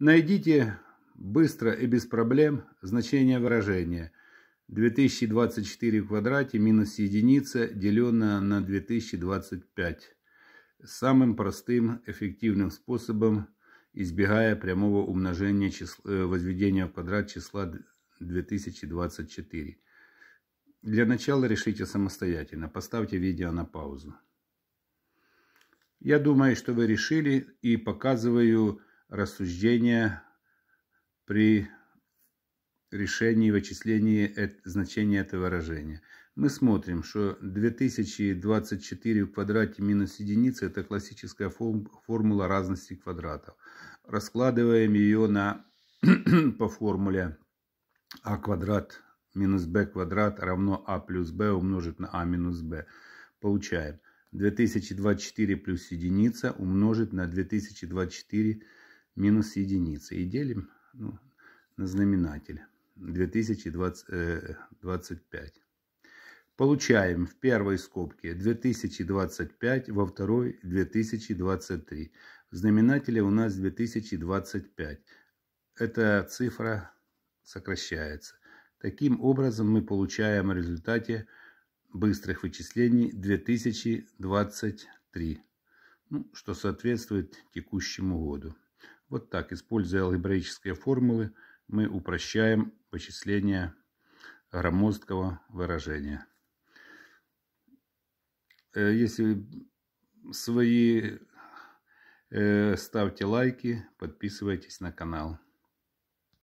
Найдите быстро и без проблем значение выражения 2024 в квадрате минус единица, деленное на 2025 самым простым эффективным способом, избегая прямого умножения числа, э, возведения в квадрат числа 2024. Для начала решите самостоятельно. Поставьте видео на паузу. Я думаю, что вы решили и показываю рассуждения при решении и вычислении значения этого выражения. Мы смотрим, что 2024 в квадрате минус единица – это классическая формула разности квадратов. Раскладываем ее на, по формуле а квадрат минус b квадрат равно а плюс b умножить на а минус b. Получаем 2024 плюс единица умножить на 2024 минус единица. И делим ну, на знаменатель 2025. Э, получаем в первой скобке 2025, во второй 2023. В знаменателе у нас 2025. Эта цифра сокращается. Таким образом мы получаем в результате быстрых вычислений 2023, ну, что соответствует текущему году. Вот так, используя алгебраические формулы, мы упрощаем вычисление громоздкого выражения. Э, если свои, э, ставьте лайки, подписывайтесь на канал.